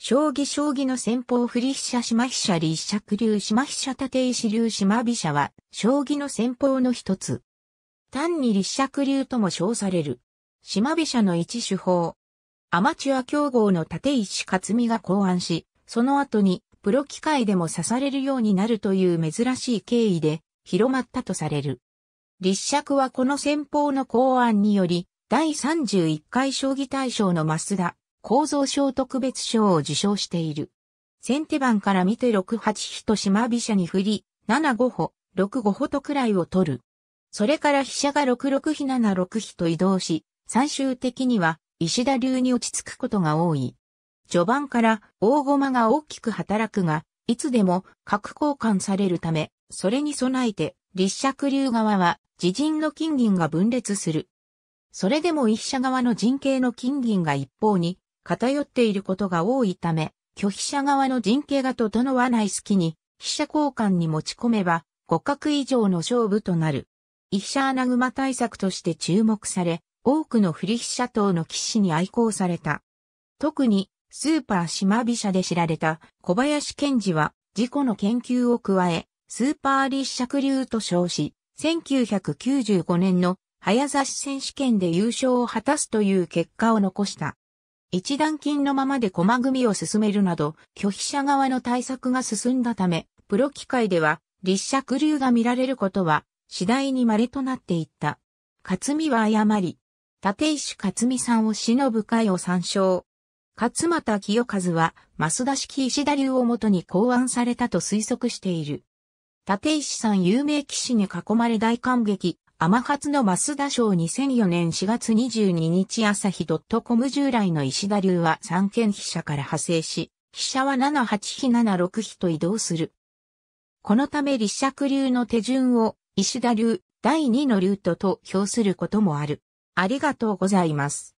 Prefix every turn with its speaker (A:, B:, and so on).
A: 将棋将棋の先方振り飛車島飛車立尺流島飛車立石流島飛車は、将棋の先方の一つ。単に立尺流とも称される。島飛車の一手法。アマチュア競合の立石克美が考案し、その後にプロ機械でも指されるようになるという珍しい経緯で広まったとされる。立尺はこの先方の考案により、第31回将棋大賞の増田構造賞特別賞を受賞している。先手番から見て6八飛と島飛車に振り、7五歩、6五歩とくらいを取る。それから飛車が6六飛7六飛と移動し、最終的には石田流に落ち着くことが多い。序盤から大駒が大きく働くが、いつでも角交換されるため、それに備えて立尺流側は自陣の金銀が分裂する。それでも一社側の陣形の金銀が一方に偏っていることが多いため、拒否者側の陣形が整わない隙に、飛車交換に持ち込めば、互角以上の勝負となる。イ飛車穴熊対策として注目され、多くの振り飛車党の騎士に愛好された。特に、スーパー島飛車で知られた小林賢治は、事故の研究を加え、スーパー立尺流と称し、1995年の早指し選手権で優勝を果たすという結果を残した。一段金のままで駒組みを進めるなど、拒否者側の対策が進んだため、プロ機会では、立尺流が見られることは、次第に稀となっていった。勝美は誤り、立石勝美さんを死の部会を参照。勝又清和は、増田式石田流をもとに考案されたと推測している。立石さん有名騎士に囲まれ大感激、天発の増田賞2004年4月22日朝日 .com 従来の石田流は三軒飛車から派生し、飛車は7八飛7六飛と移動する。このため立尺流の手順を石田流第2の流とと評することもある。ありがとうございます。